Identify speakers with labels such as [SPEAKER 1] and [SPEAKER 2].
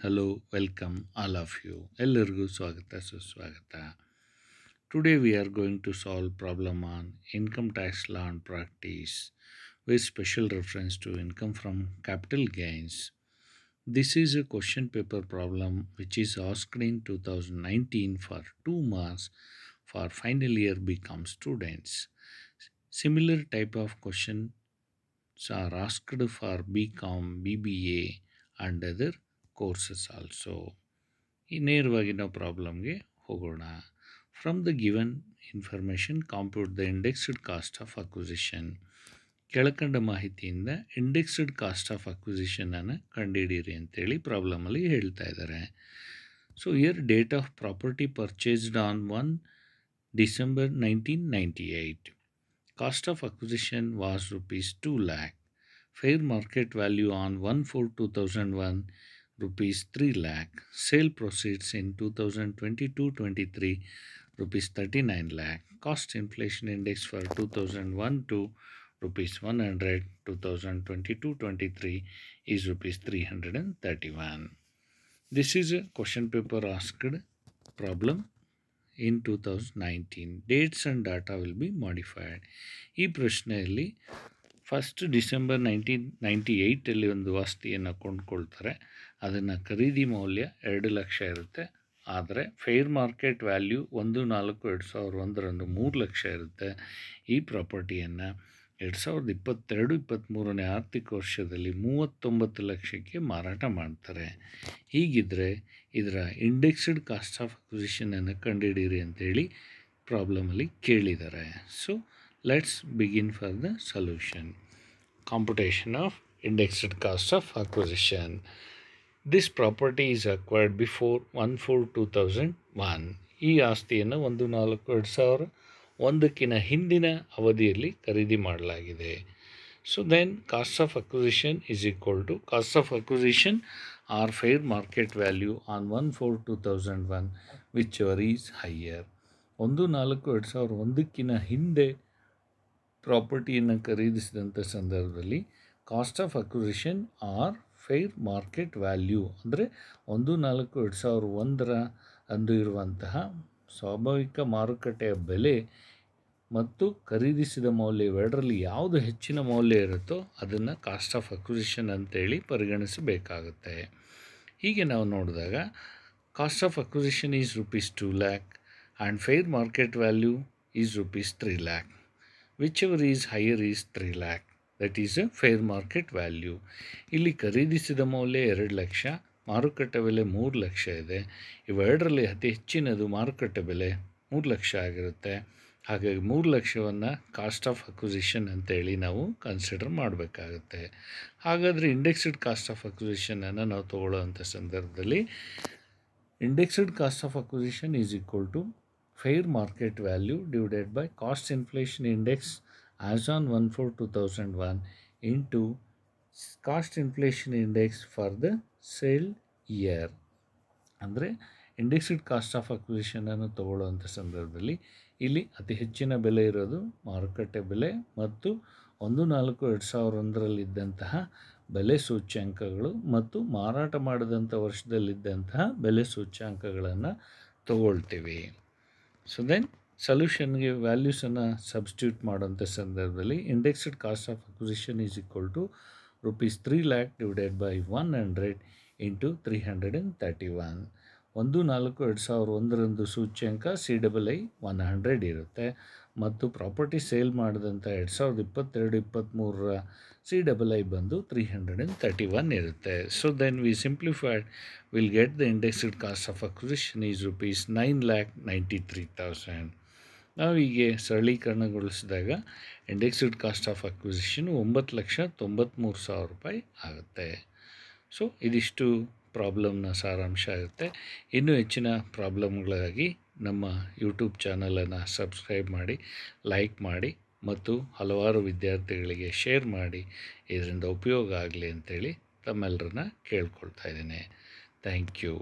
[SPEAKER 1] Hello welcome all of you ಎಲ್ಲರಿಗೂ ಸ್ವಾಗತ ಸುಸ್ವಾಗತ today we are going to solve problem on income tax law and practice with special reference to income from capital gains this is a question paper problem which is asked in two thousand nineteen for two marks for final year B com students similar type of questions are asked for B com B B A and other courses also ಈ ನೇರವಾಗಿ ನಾವು ಪ್ರಾಬ್ಲಮ್ಗೆ ಹೋಗೋಣ from the given information compute the indexed cost of acquisition ಕೆಳಕಂಡ ಮಾಹಿತಿಯಿಂದ indexed cost of ಅಕ್ವಿಸಿಷನನ್ನು ಕಂಡುಹಿಡಿಯಿರಿ ಅಂತೇಳಿ ಪ್ರಾಬ್ಲಮಲ್ಲಿ ಹೇಳ್ತಾ ಇದ್ದಾರೆ so year date of property purchased on one December nineteen ninety eight cost of acquisition was rupees two lakh fair market value on one four two thousand one rupees 3 lakh, sale proceeds in 2022-23 rupees 39 lakh, cost inflation index for 2001 to rupees 100, 2022-23 is rupees 331. This is a question paper asked problem in 2019. Dates and data will be modified. ಈ ಪ್ರಶ್ನೆಯಲ್ಲಿ 1st december 1998 ninety ಏಯ್ಟಲ್ಲಿ ಒಂದು ಆಸ್ತಿಯನ್ನು ಕೊಂಡ್ಕೊಳ್ತಾರೆ ಅದನ್ನು ಖರೀದಿ ಮೌಲ್ಯ ಎರಡು ಲಕ್ಷ ಇರುತ್ತೆ ಆದರೆ ಫೇರ್ ಮಾರ್ಕೆಟ್ ವ್ಯಾಲ್ಯೂ ಒಂದು ನಾಲ್ಕು ಎರಡು ಸಾವಿರದ ಒಂದರಂದು ಮೂರು ಲಕ್ಷ ಇರುತ್ತೆ ಈ ಪ್ರಾಪರ್ಟಿಯನ್ನು ಎರಡು ಸಾವಿರದ ಇಪ್ಪತ್ತೆರಡು ಇಪ್ಪತ್ತ್ಮೂರನೇ ಆರ್ಥಿಕ ವರ್ಷದಲ್ಲಿ ಮೂವತ್ತೊಂಬತ್ತು ಲಕ್ಷಕ್ಕೆ ಮಾರಾಟ ಮಾಡ್ತಾರೆ ಹೀಗಿದ್ದರೆ ಇದರ ಇಂಡೆಕ್ಸ್ಡ್ ಕಾಸ್ಟ್ ಆಫ್ ಅಕ್ವಿಷನನ್ನು ಕಂಡುಹಿಡೀರಿ ಅಂತೇಳಿ ಪ್ರಾಬ್ಲಮಲ್ಲಿ ಕೇಳಿದ್ದಾರೆ so let's begin for the solution computation of indexed cost of acquisition this property is acquired before one four two thousand one ಈ ಆಸ್ತಿಯನ್ನು ಒಂದು ನಾಲ್ಕು ಎರಡು ಸಾವಿರ ಒಂದಕ್ಕಿನ ಹಿಂದಿನ ಅವಧಿಯಲ್ಲಿ ಖರೀದಿ ಮಾಡಲಾಗಿದೆ so then cost of acquisition is equal to cost of acquisition or fair market value on one four two thousand one whichever is higher ಒಂದು ನಾಲ್ಕು ಎರಡು ಸಾವಿರ ಒಂದಕ್ಕಿನ ಹಿಂದೆ ಪ್ರಾಪರ್ಟಿಯನ್ನು ಖರೀದಿಸಿದಂಥ ಸಂದರ್ಭದಲ್ಲಿ cost of acquisition or fair market value ಅಂದರೆ ಒಂದು ನಾಲ್ಕು ಎರಡು ಸಾವಿರದ ಒಂದರ ಅಂದು ಇರುವಂತಹ ಸ್ವಾಭಾವಿಕ ಮಾರುಕಟ್ಟೆಯ ಬೆಲೆ ಮತ್ತು ಖರೀದಿಸಿದ ಮೌಲ್ಯ ಇವೆರಡರಲ್ಲಿ ಯಾವುದು ಹೆಚ್ಚಿನ ಮೌಲ್ಯ ಇರುತ್ತೋ ಅದನ್ನು ಕಾಸ್ಟ್ ಆಫ್ ಅಕ್ವಿಸಿಷನ್ ಅಂತೇಳಿ ಪರಿಗಣಿಸಬೇಕಾಗುತ್ತೆ ಹೀಗೆ ನಾವು ನೋಡಿದಾಗ cost of acquisition is rupees two lakh and fair market value is rupees three lakh whichever is higher is three lakh that is a fair market value ಇಲ್ಲಿ ಖರೀದಿಸಿದ ಮೌಲ್ಯ ಎರಡು ಲಕ್ಷ ಮಾರುಕಟ್ಟೆ ಬೆಲೆ ಮೂರು ಲಕ್ಷ ಇದೆ ಇವೆರಡರಲ್ಲಿ ಅತಿ ಹೆಚ್ಚಿನದು ಮಾರುಕಟ್ಟೆ ಬೆಲೆ ಮೂರು ಲಕ್ಷ ಆಗಿರುತ್ತೆ ಹಾಗಾಗಿ ಮೂರು ಲಕ್ಷವನ್ನು ಕಾಸ್ಟ್ ಆಫ್ ಅಕ್ವಿಸಿಷನ್ ಅಂತೇಳಿ ನಾವು ಕನ್ಸಿಡರ್ ಮಾಡಬೇಕಾಗುತ್ತೆ ಹಾಗಾದರೆ ಇಂಡೆಕ್ಸ್ಡ್ ಕಾಸ್ಟ್ ಆಫ್ ಅಕ್ವಿಸಿಷನನ್ನು ನಾವು ತೊಗೊಳ್ಳೋವಂಥ ಸಂದರ್ಭದಲ್ಲಿ indexed cost of acquisition is equal to fair market value divided by cost inflation index Azon 14 2001 into cost inflation index for the sale year ಅಂದರೆ indexed cost of ಅಕ್ವಿಷನನ್ನು ತಗೊಳ್ಳುವಂಥ ಸಂದರ್ಭದಲ್ಲಿ ಇಲ್ಲಿ ಅತಿ ಹೆಚ್ಚಿನ ಬೆಲೆ ಇರೋದು ಮಾರುಕಟ್ಟೆ ಬೆಲೆ ಮತ್ತು ಒಂದು ನಾಲ್ಕು ಎರಡು ಸಾವಿರ ಒಂದರಲ್ಲಿದ್ದಂತಹ ಬೆಲೆ ಸೂಚ್ಯಾಂಕಗಳು ಮತ್ತು ಮಾರಾಟ ಮಾಡಿದಂಥ ವರ್ಷದಲ್ಲಿದ್ದಂತಹ ಬೆಲೆ ಸೂಚ್ಯಾಂಕಗಳನ್ನು ತಗೊಳ್ತೀವಿ ಸೊ ದೆನ್ ಸೊಲ್ಯೂಷನ್ಗೆ ವ್ಯಾಲ್ಯೂಸನ್ನು ಸಬ್ಸ್ಟ್ಯೂಟ್ ಮಾಡೋಂಥ ಸಂದರ್ಭದಲ್ಲಿ indexed cost of acquisition is equal to rupees three lakh divided by one hundred into three hundred and thirty one ಒಂದು ನಾಲ್ಕು ಎರಡು ಸಾವಿರದ ಒಂದರಂದು ಸೂಚ್ಯಂಕ C double I one hundred ಇರುತ್ತೆ ಮತ್ತು ಪ್ರಾಪರ್ಟಿ ಸೇಲ್ ಮಾಡಿದಂಥ ಎರಡು ಸಾವಿರದ ಇಪ್ಪತ್ತೆರಡು ಇಪ್ಪತ್ತ್ಮೂರರ ಸಿ ಡಬಲ್ ಐ ಬಂದು three hundred and thirty one ಇರುತ್ತೆ so then we simplified will get the indexed cost of acquisition is rupees nine lakh ninety three thousand ನಾವು ಹೀಗೆ ಸರಳೀಕರಣಗೊಳಿಸಿದಾಗ ಇಂಡೆಕ್ಸ್ಡ್ ಕಾಸ್ಟ್ ಆಫ್ ಅಕ್ವಿಸಿಷನ್ ಒಂಬತ್ತು ಲಕ್ಷ ತೊಂಬತ್ತ್ಮೂರು ಸಾವಿರ ರೂಪಾಯಿ ಆಗುತ್ತೆ ಸೊ ಇದಿಷ್ಟು ಪ್ರಾಬ್ಲಮ್ನ ಸಾರಾಂಶ ಆಗುತ್ತೆ ಇನ್ನೂ ಹೆಚ್ಚಿನ ಪ್ರಾಬ್ಲಮ್ಗಳಾಗಿ ನಮ್ಮ ಯೂಟ್ಯೂಬ್ ಚಾನಲನ್ನು ಸಬ್ಸ್ಕ್ರೈಬ್ ಮಾಡಿ ಲೈಕ್ ಮಾಡಿ ಮತ್ತು ಹಲವಾರು ವಿದ್ಯಾರ್ಥಿಗಳಿಗೆ ಶೇರ್ ಮಾಡಿ ಇದರಿಂದ ಉಪಯೋಗ ಆಗಲಿ ಅಂತೇಳಿ ತಮ್ಮೆಲ್ಲರನ್ನ ಕೇಳ್ಕೊಳ್ತಾ ಇದ್ದೀನಿ ಥ್ಯಾಂಕ್ ಯು